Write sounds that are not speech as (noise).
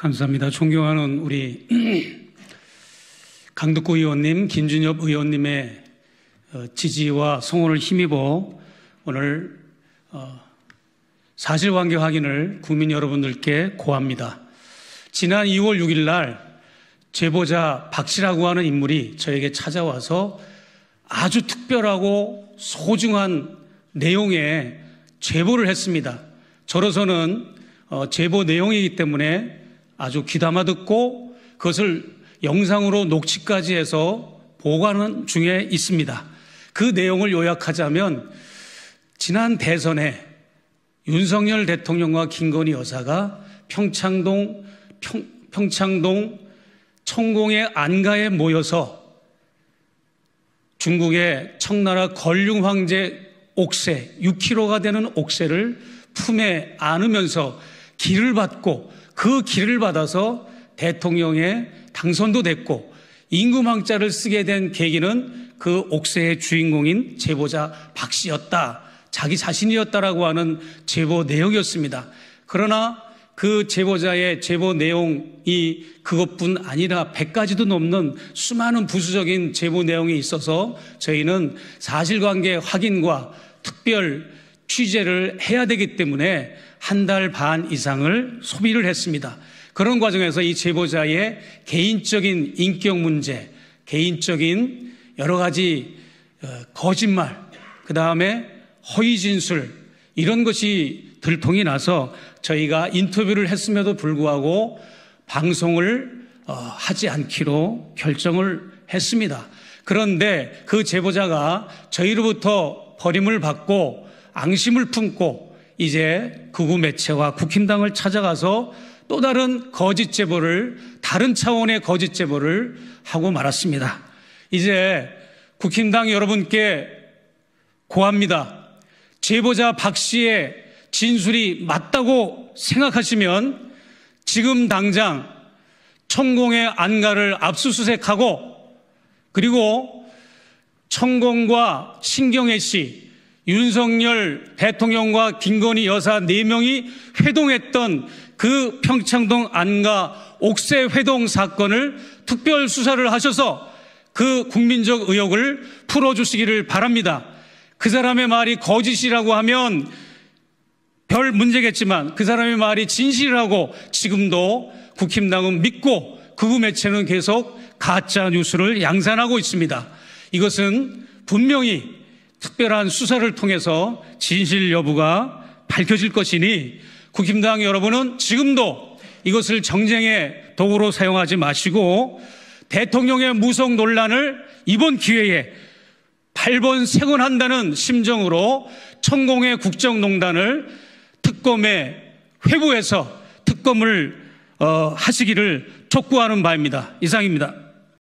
감사합니다. 존경하는 우리 (clears throat) 강덕구 의원님, 김준엽 의원님의 어, 지지와 성원을 힘입어 오늘 어, 사실관계 확인을 국민 여러분들께 고합니다. 지난 2월 6일 날 제보자 박씨라고 하는 인물이 저에게 찾아와서 아주 특별하고 소중한 내용의 제보를 했습니다. 저로서는 어, 제보 내용이기 때문에 아주 귀담아 듣고 그것을 영상으로 녹취까지 해서 보관 중에 있습니다. 그 내용을 요약하자면 지난 대선에 윤석열 대통령과 김건희 여사가 평창동 평, 평창동 청공의 안가에 모여서 중국의 청나라 걸륭 황제 옥새 6kg가 되는 옥새를 품에 안으면서 길을 받고 그 길을 받아서 대통령에 당선도 됐고 임금왕자를 쓰게 된 계기는 그 옥새의 주인공인 제보자 박 씨였다. 자기 자신이었다라고 하는 제보 내용이었습니다. 그러나 그 제보자의 제보 내용이 그것뿐 아니라 100가지도 넘는 수많은 부수적인 제보 내용이 있어서 저희는 사실관계 확인과 특별 취재를 해야 되기 때문에 한 달 반 이상을 소비를 했습니다. 그런 과정에서 이 제보자의 개인적인 인격 문제, 개인적인 여러 가지 어, 거짓말, 그 다음에 허위 진술, 이런 것이 들통이 나서 저희가 인터뷰를 했음에도 불구하고 방송을 어, 하지 않기로 결정을 했습니다. 그런데 그 제보자가 저희로부터 버림을 받고 앙심을 품고 이제 극우 매체와 국힘당을 찾아가서 또 다른 거짓 제보를 다른 차원의 거짓 제보를 하고 말았습니다. 이제 국힘당 여러분께 고합니다. 제보자 박 씨의 진술이 맞다고 생각하시면 지금 당장 천공의 안가를 압수수색하고 그리고 천공과 신경혜씨 윤석열 대통령과 김건희 여사 4명이 회동했던 그 평창동 안가 옥새 회동 사건을 특별 수사를 하셔서 그 국민적 의혹을 풀어주시기를 바랍니다. 그 사람의 말이 거짓이라고 하면 별 문제겠지만 그 사람의 말이 진실이라고 지금도 국힘당은 믿고 그우 매체는 계속 가짜 뉴스를 양산하고 있습니다. 이것은 분명히 특별한 수사를 통해서 진실 여부가 밝혀질 것이니 국힘당 여러분은 지금도 이것을 정쟁의 도구로 사용하지 마시고 대통령의 무속 논란을 이번 기회에 8번 세원한다는 심정으로 천공의 국정농단을 특검에 회부해서 특검을 어, 하시기를 촉구하는 바입니다. 이상입니다.